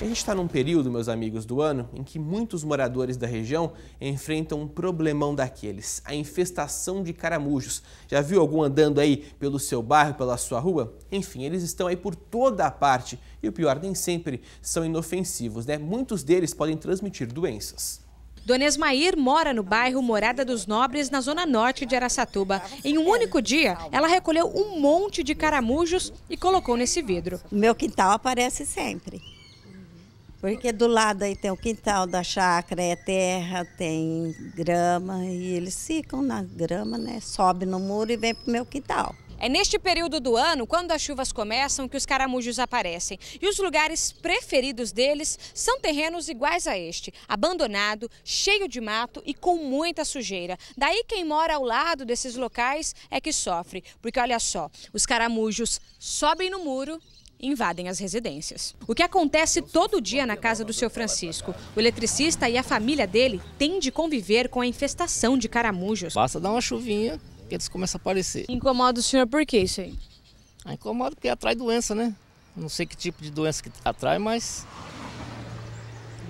A gente está num período, meus amigos, do ano em que muitos moradores da região enfrentam um problemão daqueles, a infestação de caramujos. Já viu algum andando aí pelo seu bairro, pela sua rua? Enfim, eles estão aí por toda a parte e o pior, nem sempre são inofensivos, né? Muitos deles podem transmitir doenças. Dona Esmair mora no bairro Morada dos Nobres, na zona norte de Araçatuba. Em um único dia, ela recolheu um monte de caramujos e colocou nesse vidro. Meu quintal aparece sempre. Porque do lado aí tem o quintal da chácara, é terra, tem grama e eles ficam na grama, né? Sobe no muro e vem pro meu quintal. É neste período do ano, quando as chuvas começam, que os caramujos aparecem. E os lugares preferidos deles são terrenos iguais a este, abandonado, cheio de mato e com muita sujeira. Daí quem mora ao lado desses locais é que sofre, porque olha só, os caramujos sobem no muro invadem as residências. O que acontece todo dia na casa do seu Francisco. O eletricista e a família dele têm de conviver com a infestação de caramujos. Basta dar uma chuvinha que eles começam a aparecer. Incomoda o senhor por que isso aí? Ah, incomoda porque atrai doença, né? Não sei que tipo de doença que atrai, mas...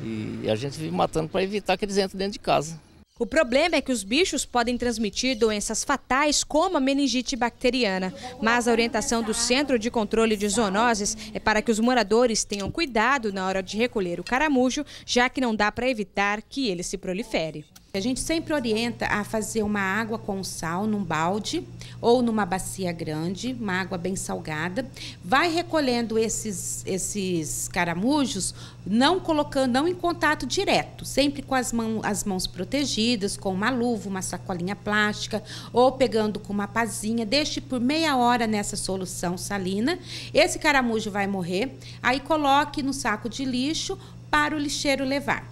E a gente vive matando para evitar que eles entrem dentro de casa. O problema é que os bichos podem transmitir doenças fatais como a meningite bacteriana, mas a orientação do Centro de Controle de Zoonoses é para que os moradores tenham cuidado na hora de recolher o caramujo, já que não dá para evitar que ele se prolifere. A gente sempre orienta a fazer uma água com sal num balde ou numa bacia grande, uma água bem salgada. Vai recolhendo esses, esses caramujos, não colocando, não em contato direto, sempre com as, mão, as mãos protegidas, com uma luva, uma sacolinha plástica ou pegando com uma pazinha. Deixe por meia hora nessa solução salina. Esse caramujo vai morrer. Aí coloque no saco de lixo para o lixeiro levar.